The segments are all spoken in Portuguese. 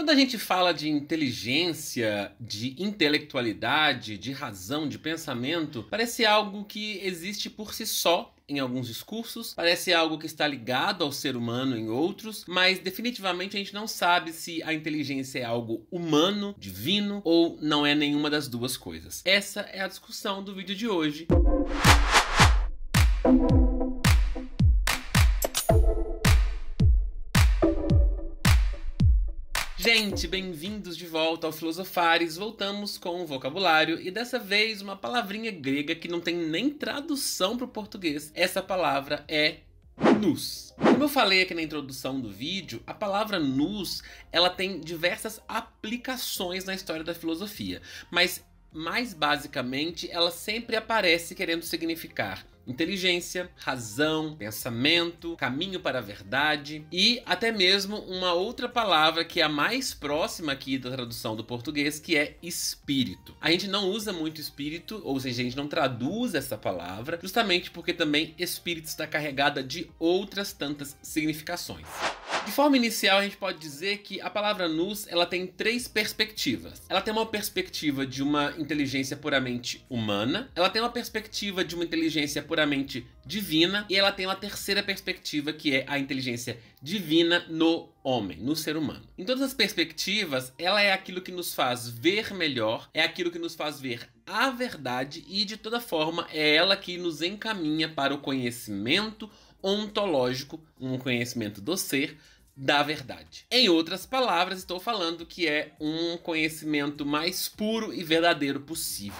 Quando a gente fala de inteligência, de intelectualidade, de razão, de pensamento, parece algo que existe por si só em alguns discursos, parece algo que está ligado ao ser humano em outros, mas definitivamente a gente não sabe se a inteligência é algo humano, divino ou não é nenhuma das duas coisas. Essa é a discussão do vídeo de hoje. gente, bem-vindos de volta ao Filosofares. Voltamos com o vocabulário e dessa vez uma palavrinha grega que não tem nem tradução para o português. Essa palavra é nus. Como eu falei aqui na introdução do vídeo, a palavra nus, ela tem diversas aplicações na história da filosofia, mas mais basicamente, ela sempre aparece querendo significar inteligência, razão, pensamento, caminho para a verdade e até mesmo uma outra palavra que é a mais próxima aqui da tradução do português, que é espírito. A gente não usa muito espírito, ou seja, a gente não traduz essa palavra, justamente porque também espírito está carregada de outras tantas significações. De forma inicial, a gente pode dizer que a palavra nous ela tem três perspectivas. Ela tem uma perspectiva de uma inteligência puramente humana, ela tem uma perspectiva de uma inteligência puramente puramente divina, e ela tem uma terceira perspectiva que é a inteligência divina no homem, no ser humano. Em todas as perspectivas, ela é aquilo que nos faz ver melhor, é aquilo que nos faz ver a verdade e de toda forma é ela que nos encaminha para o conhecimento ontológico, um conhecimento do ser da verdade. Em outras palavras, estou falando que é um conhecimento mais puro e verdadeiro possível.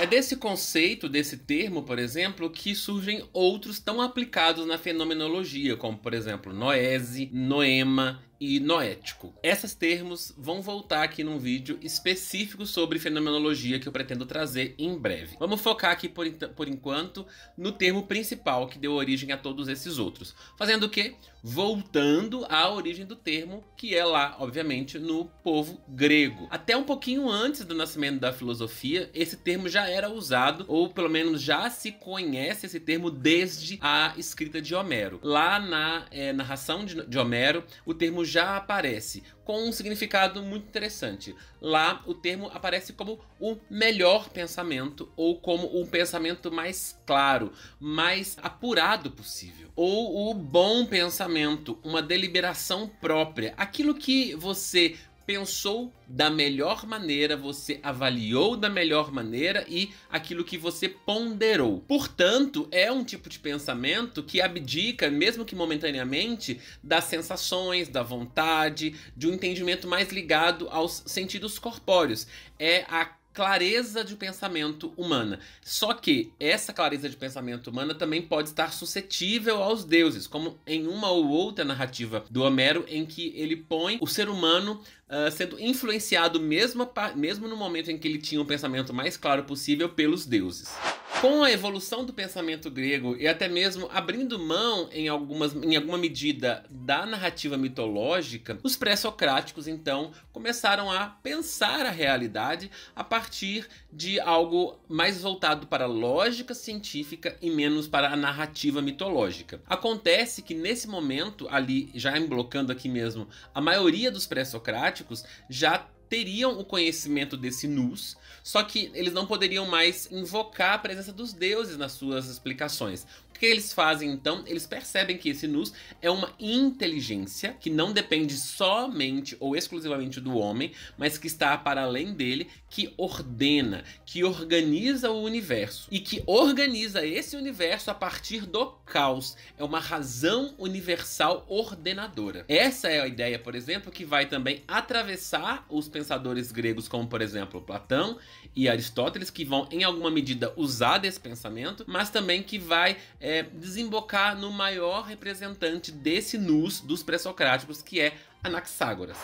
É desse conceito, desse termo, por exemplo, que surgem outros tão aplicados na fenomenologia, como por exemplo noese, noema e noético. Esses termos vão voltar aqui num vídeo específico sobre fenomenologia que eu pretendo trazer em breve. Vamos focar aqui por, por enquanto no termo principal que deu origem a todos esses outros. Fazendo o quê? Voltando à origem do termo, que é lá, obviamente, no povo grego. Até um pouquinho antes do nascimento da filosofia, esse termo já era usado, ou pelo menos já se conhece esse termo desde a escrita de Homero. Lá na é, narração de, de Homero, o termo já aparece com um significado muito interessante. Lá, o termo aparece como o melhor pensamento ou como um pensamento mais claro, mais apurado possível, ou o bom pensamento, uma deliberação própria, aquilo que você pensou da melhor maneira, você avaliou da melhor maneira e aquilo que você ponderou. Portanto, é um tipo de pensamento que abdica, mesmo que momentaneamente, das sensações, da vontade, de um entendimento mais ligado aos sentidos corpóreos. É a clareza de pensamento humana. Só que essa clareza de pensamento humana também pode estar suscetível aos deuses, como em uma ou outra narrativa do Homero, em que ele põe o ser humano uh, sendo influenciado, mesmo, mesmo no momento em que ele tinha um pensamento mais claro possível, pelos deuses com a evolução do pensamento grego e até mesmo abrindo mão em, algumas, em alguma medida da narrativa mitológica, os pré-socráticos então começaram a pensar a realidade a partir de algo mais voltado para a lógica científica e menos para a narrativa mitológica. Acontece que nesse momento, ali já emblocando aqui mesmo, a maioria dos pré-socráticos já teriam o conhecimento desse Nus, só que eles não poderiam mais invocar a presença dos deuses nas suas explicações. O que eles fazem então? Eles percebem que esse Nus é uma inteligência que não depende somente ou exclusivamente do homem, mas que está para além dele, que ordena, que organiza o universo e que organiza esse universo a partir do caos. É uma razão universal ordenadora. Essa é a ideia, por exemplo, que vai também atravessar os pensamentos pensadores gregos, como por exemplo Platão e Aristóteles, que vão em alguma medida usar desse pensamento, mas também que vai é, desembocar no maior representante desse nus dos pré-socráticos, que é Anaxágoras.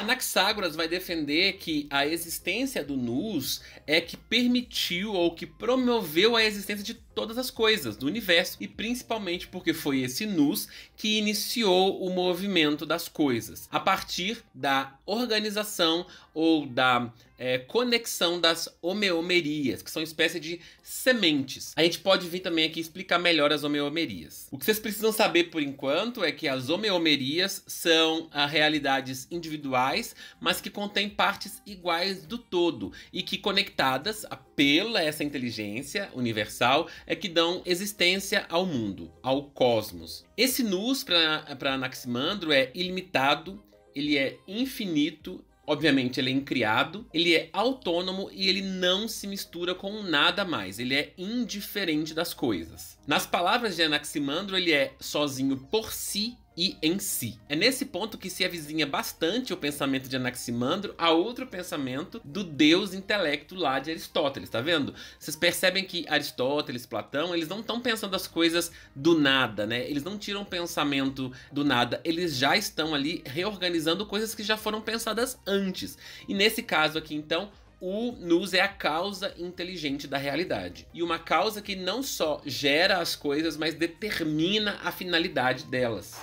Anaxágoras vai defender que a existência do nous é que permitiu ou que promoveu a existência de todas as coisas do universo e principalmente porque foi esse nous que iniciou o movimento das coisas a partir da organização ou da é, conexão das homeomerias, que são espécie de sementes. A gente pode vir também aqui explicar melhor as homeomerias. O que vocês precisam saber por enquanto é que as homeomerias são a, ah, realidades individuais, mas que contêm partes iguais do todo e que conectadas pela essa inteligência universal é que dão existência ao mundo, ao cosmos. Esse nus para Anaximandro é ilimitado, ele é infinito Obviamente, ele é incriado, ele é autônomo e ele não se mistura com nada mais, ele é indiferente das coisas. Nas palavras de Anaximandro, ele é sozinho por si e em si. É nesse ponto que se avizinha bastante o pensamento de Anaximandro a outro pensamento do deus intelecto lá de Aristóteles, tá vendo? Vocês percebem que Aristóteles, Platão, eles não estão pensando as coisas do nada, né? Eles não tiram pensamento do nada, eles já estão ali reorganizando coisas que já foram pensadas antes. E nesse caso aqui, então, o nous é a causa inteligente da realidade. E uma causa que não só gera as coisas, mas determina a finalidade delas.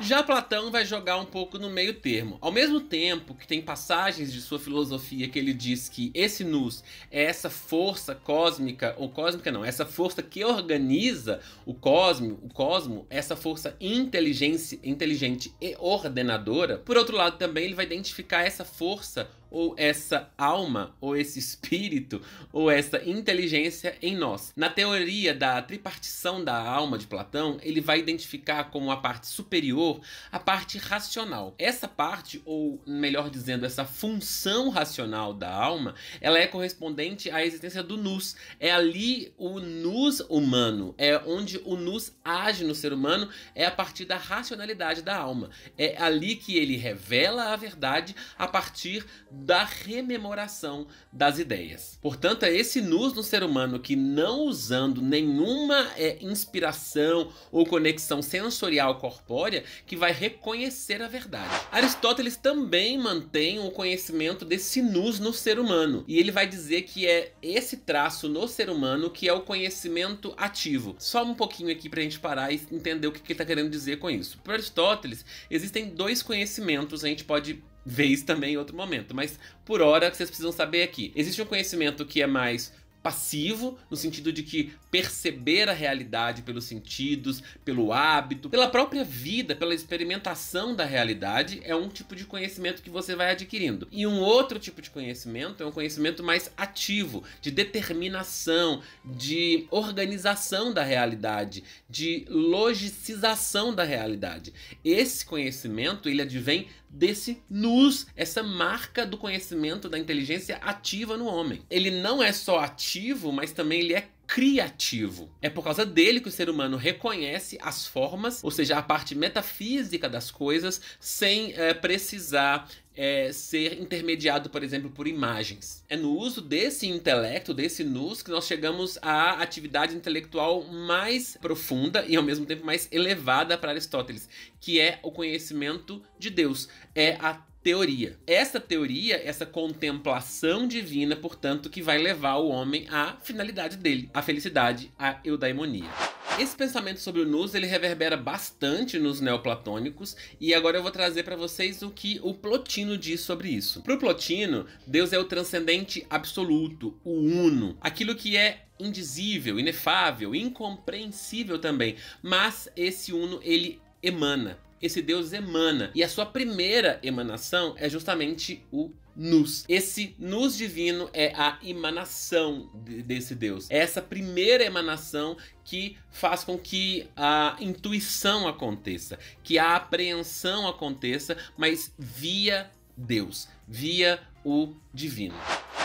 Já Platão vai jogar um pouco no meio termo. Ao mesmo tempo que tem passagens de sua filosofia que ele diz que esse nous é essa força cósmica, ou cósmica não, é essa força que organiza o cosmo, o cosmo, essa força inteligente, inteligente e ordenadora. Por outro lado, também ele vai identificar essa força ou essa alma, ou esse espírito, ou essa inteligência em nós. Na teoria da tripartição da alma de Platão, ele vai identificar como a parte superior a parte racional. Essa parte, ou melhor dizendo, essa função racional da alma, ela é correspondente à existência do nus. É ali o nus humano, é onde o nus age no ser humano, é a partir da racionalidade da alma. É ali que ele revela a verdade a partir da rememoração das ideias. Portanto, é esse nus no ser humano que, não usando nenhuma é, inspiração ou conexão sensorial corpórea, que vai reconhecer a verdade. Aristóteles também mantém o conhecimento desse nus no ser humano, e ele vai dizer que é esse traço no ser humano que é o conhecimento ativo. Só um pouquinho aqui para a gente parar e entender o que ele está querendo dizer com isso. Para Aristóteles, existem dois conhecimentos, a gente pode vez também em outro momento. Mas por hora, o que vocês precisam saber aqui: é existe um conhecimento que é mais passivo, no sentido de que perceber a realidade pelos sentidos, pelo hábito, pela própria vida, pela experimentação da realidade, é um tipo de conhecimento que você vai adquirindo. E um outro tipo de conhecimento é um conhecimento mais ativo, de determinação, de organização da realidade, de logicização da realidade. Esse conhecimento, ele advém desse nous, essa marca do conhecimento da inteligência ativa no homem. Ele não é só ativo mas também ele é criativo. É por causa dele que o ser humano reconhece as formas, ou seja, a parte metafísica das coisas, sem é, precisar é, ser intermediado, por exemplo, por imagens. É no uso desse intelecto, desse nous, que nós chegamos à atividade intelectual mais profunda e ao mesmo tempo mais elevada para Aristóteles, que é o conhecimento de Deus. É a teoria. Essa teoria, essa contemplação divina, portanto, que vai levar o homem à finalidade dele, à felicidade, à eudaimonia. Esse pensamento sobre o nus ele reverbera bastante nos neoplatônicos e agora eu vou trazer para vocês o que o Plotino diz sobre isso. Para o Plotino, Deus é o transcendente absoluto, o uno, aquilo que é indizível, inefável, incompreensível também, mas esse uno ele emana esse Deus emana. E a sua primeira emanação é justamente o Nus. Esse Nus divino é a emanação desse Deus. É essa primeira emanação que faz com que a intuição aconteça, que a apreensão aconteça, mas via Deus, via o divino.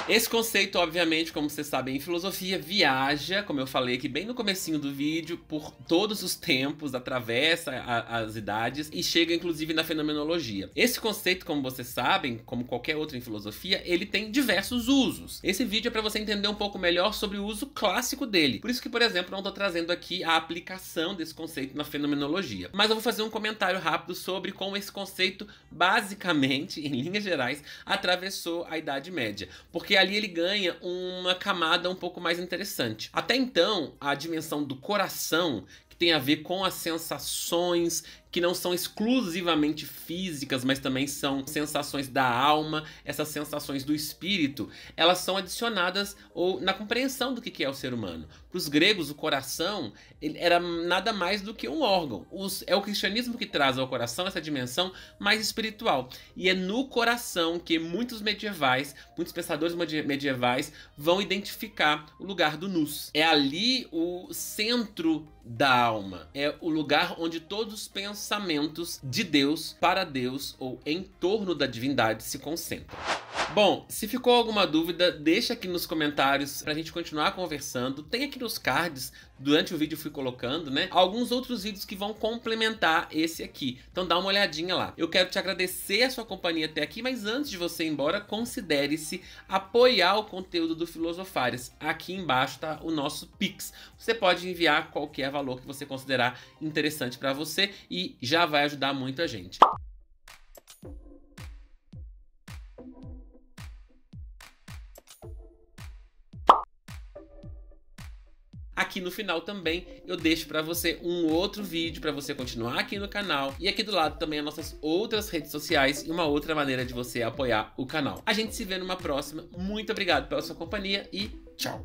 Esse conceito, obviamente, como vocês sabem, em filosofia viaja, como eu falei aqui bem no comecinho do vídeo, por todos os tempos, atravessa a, as idades e chega inclusive na fenomenologia. Esse conceito, como vocês sabem, como qualquer outro em filosofia, ele tem diversos usos. Esse vídeo é para você entender um pouco melhor sobre o uso clássico dele. Por isso que, por exemplo, não estou trazendo aqui a aplicação desse conceito na fenomenologia. Mas eu vou fazer um comentário rápido sobre como esse conceito basicamente, em linhas gerais, atravessou a Idade Média. Porque porque ali ele ganha uma camada um pouco mais interessante. Até então, a dimensão do coração, que tem a ver com as sensações que não são exclusivamente físicas, mas também são sensações da alma, essas sensações do espírito, elas são adicionadas ou na compreensão do que é o ser humano. Para os gregos, o coração era nada mais do que um órgão. Os, é o cristianismo que traz ao coração essa dimensão mais espiritual. E é no coração que muitos medievais, muitos pensadores medievais vão identificar o lugar do nous. É ali o centro da alma, é o lugar onde todos pensam pensamentos de Deus para Deus ou em torno da divindade se concentram. Bom, se ficou alguma dúvida, deixa aqui nos comentários pra gente continuar conversando. Tem aqui nos cards, durante o vídeo fui colocando, né? Alguns outros vídeos que vão complementar esse aqui. Então dá uma olhadinha lá. Eu quero te agradecer a sua companhia até aqui, mas antes de você ir embora, considere-se apoiar o conteúdo do Filosofares. Aqui embaixo tá o nosso Pix. Você pode enviar qualquer valor que você considerar interessante para você e já vai ajudar muito a gente. aqui no final também eu deixo para você um outro vídeo para você continuar aqui no canal e aqui do lado também as nossas outras redes sociais e uma outra maneira de você apoiar o canal. A gente se vê numa próxima. Muito obrigado pela sua companhia e tchau.